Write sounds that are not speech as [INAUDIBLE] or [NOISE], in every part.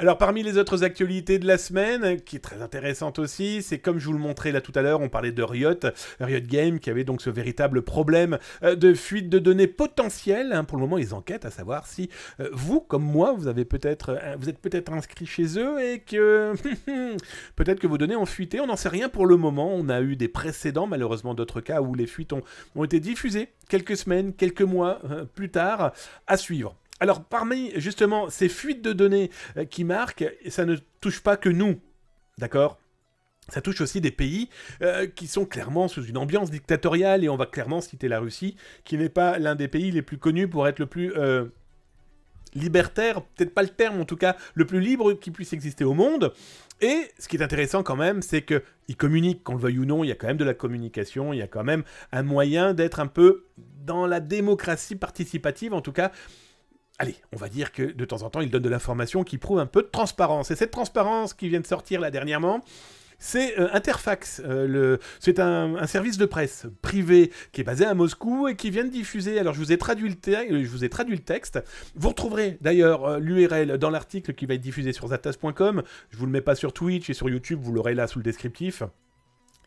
Alors parmi les autres actualités de la semaine, euh, qui est très intéressante aussi, c'est comme je vous le montrais là tout à l'heure, on parlait de Riot, Riot Game qui avait donc ce véritable problème euh, de fuite de données potentielles. Hein. Pour le moment, ils enquêtent à savoir si euh, vous, comme moi, vous avez peut-être, vous êtes peut-être inscrit chez eux et que [LAUGHS] peut-être que vos données ont fuité. On n'en sait rien pour le moment. On a eu des précédents, malheureusement, d'autres cas où les fuites ont, ont été diffusées quelques semaines, quelques mois plus tard, à suivre. Alors parmi justement ces fuites de données euh, qui marquent, ça ne touche pas que nous, d'accord ça touche aussi des pays euh, qui sont clairement sous une ambiance dictatoriale, et on va clairement citer la Russie, qui n'est pas l'un des pays les plus connus pour être le plus euh, libertaire, peut-être pas le terme en tout cas, le plus libre qui puisse exister au monde. Et ce qui est intéressant quand même, c'est qu'ils communiquent, qu'on le veuille ou non, il y a quand même de la communication, il y a quand même un moyen d'être un peu dans la démocratie participative, en tout cas allez, on va dire que de temps en temps, il donne de l'information qui prouve un peu de transparence. Et cette transparence qui vient de sortir là dernièrement, c'est euh, Interfax. Euh, c'est un, service de presse privé qui est basé à Moscou et qui vient de diffuser. Alors, je vous ai traduit le, euh, texte. Vous retrouverez d'ailleurs l'URL dans l'article qui va être diffusé sur zatas.com. Je vous le mets pas sur Twitch et sur YouTube, vous l'aurez là sous le descriptif.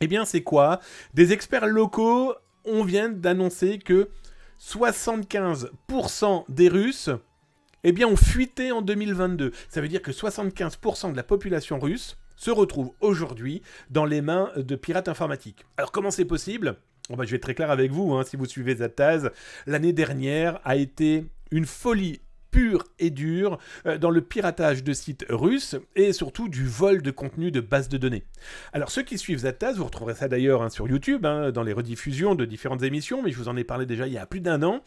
Eh bien, c'est quoi Des experts locaux, on vient d'annoncer que 75% des Russes eh bien, ont fuité en 2022. Ça veut dire que 75% de la population russe se retrouve aujourd'hui dans les mains de pirates informatiques. Alors comment c'est possible bah, Je vais être très clair avec vous, hein. si vous suivez Zataz, l'année dernière a été une folie pur et dur euh, dans le piratage de sites russes et surtout du vol de contenu de bases de données. Alors ceux qui suivent Zataz, vous retrouverez ça d'ailleurs hein, sur YouTube, hein, dans les rediffusions de différentes émissions, mais je vous en ai parlé déjà il y a plus d'un an.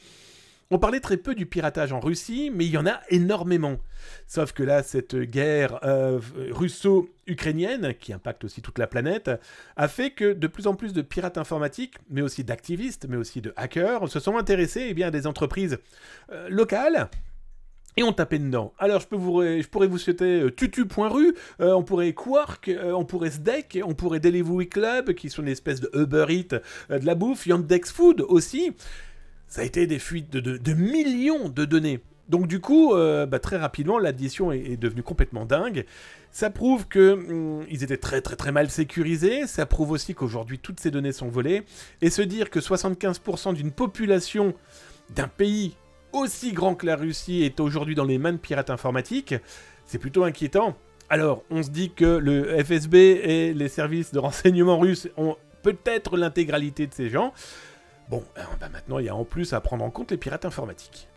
On parlait très peu du piratage en Russie, mais il y en a énormément. Sauf que là, cette guerre euh, russo-ukrainienne, qui impacte aussi toute la planète, a fait que de plus en plus de pirates informatiques, mais aussi d'activistes, mais aussi de hackers, se sont intéressés eh bien, à des entreprises euh, locales, et on tapait dedans. Alors je, peux vous, je pourrais vous souhaiter euh, tutu.ru, euh, on pourrait Quark, euh, on pourrait Sdek, on pourrait Delivery Club, qui sont une espèce de Uber Eats de la bouffe, Yandex Food aussi. Ça a été des fuites de, millions de données. Donc du coup, bah, très rapidement, l'addition est, devenue complètement dingue. Ça prouve que hmm, étaient très très très mal sécurisés. Ça prouve aussi qu'aujourd'hui toutes ces données sont volées. Et se dire que 75% d'une population d'un pays aussi grand que la Russie est aujourd'hui dans les mains de pirates informatiques, c'est plutôt inquiétant. Alors, on se dit que le FSB et les services de [LAUGHS] renseignement russes ont peut-être l'intégralité de ces gens. Bon, eh ben, maintenant, il y a en plus à prendre en compte les pirates informatiques.